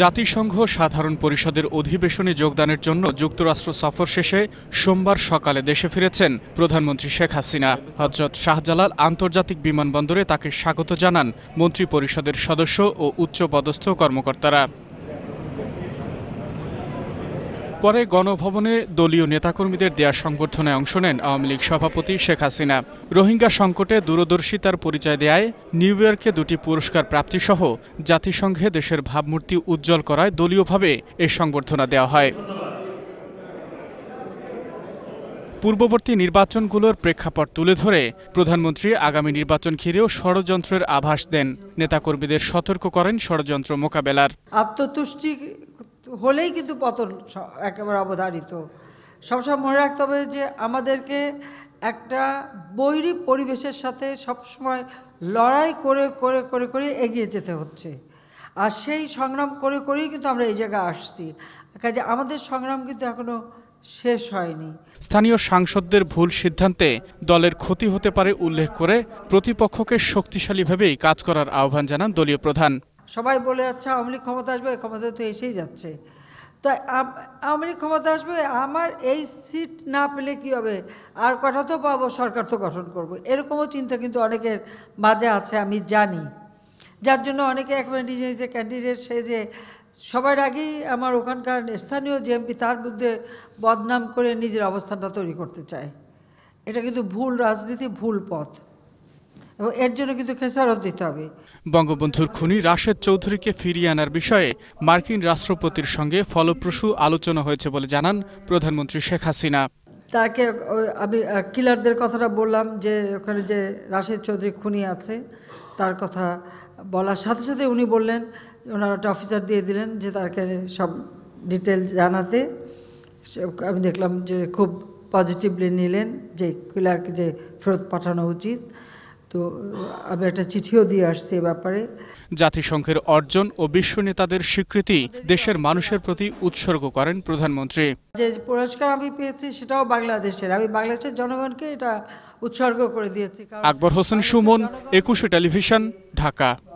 জাতিসংঘ সাধারণ পরিষদের অধিবেশনে যোগদানের জন্য যুক্তরাষ্ট্র সফর শেষে সোমবার সকালে দেশে ফিরেছেন প্রধানমন্ত্রী শেখ হাসিনা হজরত শাহজালাল আন্তর্জাতিক বিমানবন্দরে তাকে স্বাগত জানান মন্ত্রী পরিষদের সদস্য ও উচ্চপদস্থ কর্মকর্তারা পরে গণভবনে দলীয় নেতাকর্মীদের দেয়া সংবর্ধনায় অংশ নেন আওয়ামী লীগ সভাপতি শেখ হাসিনা রোহিঙ্গা সংকটে দূরদর্শিতার পরিচয় দেয় নিউ ইয়র্কে দুটি পুরস্কার প্রাপ্তিসহ জাতিসংঘে দেশের ভাবমূর্তি উজ্জ্বল করায় দলীয়ভাবে এই সংবর্ধনা দেওয়া হয় পূর্ববর্তী নির্বাচনগুলোর প্রেক্ষাপট তুলে ধরে প্রধানমন্ত্রী আগামী নির্বাচন ঘিরেও ষড়যন্ত্রের আভাস দেন নেতাকর্মীদের সতর্ক করেন ষড়যন্ত্র মোকাবেলার আত্মতুষ্টি হলেই কিন্তু পতন একেবারে অবধারিত সবসময় মনে রাখতে হবে যে আমাদেরকে একটা বৈরী পরিবেশের সাথে সবসময় লড়াই করে করে করে করে এগিয়ে যেতে হচ্ছে আর সেই সংগ্রাম করে করেই কিন্তু আমরা এই জায়গায় আসছি কাজে আমাদের সংগ্রাম কিন্তু এখনও শেষ হয়নি স্থানীয় সাংসদদের ভুল সিদ্ধান্তে দলের ক্ষতি হতে পারে উল্লেখ করে প্রতিপক্ষকে শক্তিশালীভাবেই কাজ করার আহ্বান জানান দলীয় প্রধান সবাই বলে যাচ্ছে আওয়ামী লীগ ক্ষমতা আসবে ক্ষমতা তো এসেই যাচ্ছে তো আওয়ামী লীগ ক্ষমতা আসবে আমার এই সিট না পেলে কী হবে আর কথা তো পাবো সরকার তো গঠন করব। এরকমও চিন্তা কিন্তু অনেকের মাঝে আছে আমি জানি যার জন্য অনেকে একবার নিজে নিজে ক্যান্ডিডেট সে যে সবার আগেই আমার ওখানকার স্থানীয় জেএমপি তার বিরুদ্ধে বদনাম করে নিজের অবস্থানটা তৈরি করতে চায় এটা কিন্তু ভুল রাজনীতি ভুল পথ এবং এর জন্য কিন্তু খেসারত দিতে হবে বঙ্গবন্ধুর খুনি রাশেদ চৌধুরীকে ফিরিয়ে আনার বিষয়ে মার্কিন রাষ্ট্রপতির সঙ্গে ফলপ্রসূ আলোচনা হয়েছে বলে জানান প্রধানমন্ত্রী শেখ হাসিনা তাকে আমি কিলারদের কথাটা বললাম যে ওখানে যে রাশেদ চৌধুরী খুনি আছে তার কথা বলার সাথে সাথে উনি বললেন ওনার একটা অফিসার দিয়ে দিলেন যে তাকে সব ডিটেল জানাতে আমি দেখলাম যে খুব পজিটিভলি নিলেন যে কিলারকে যে ফেরত পাঠানো উচিত তো আমি একটা চিঠিও দিয়ে আসছি এ ব্যাপারে জাতিসংঘের অর্জন ও বিশ্ব নেতাদের স্বীকৃতি দেশের মানুষের প্রতি উৎসর্গ করেন প্রধানমন্ত্রী যে পুরস্কার আমি পেয়েছি সেটাও বাংলাদেশের আমি বাংলাদেশের জনগণকে এটা উৎসর্গ করে দিয়েছি আকবর হোসেন সুমন একুশে টেলিভিশন ঢাকা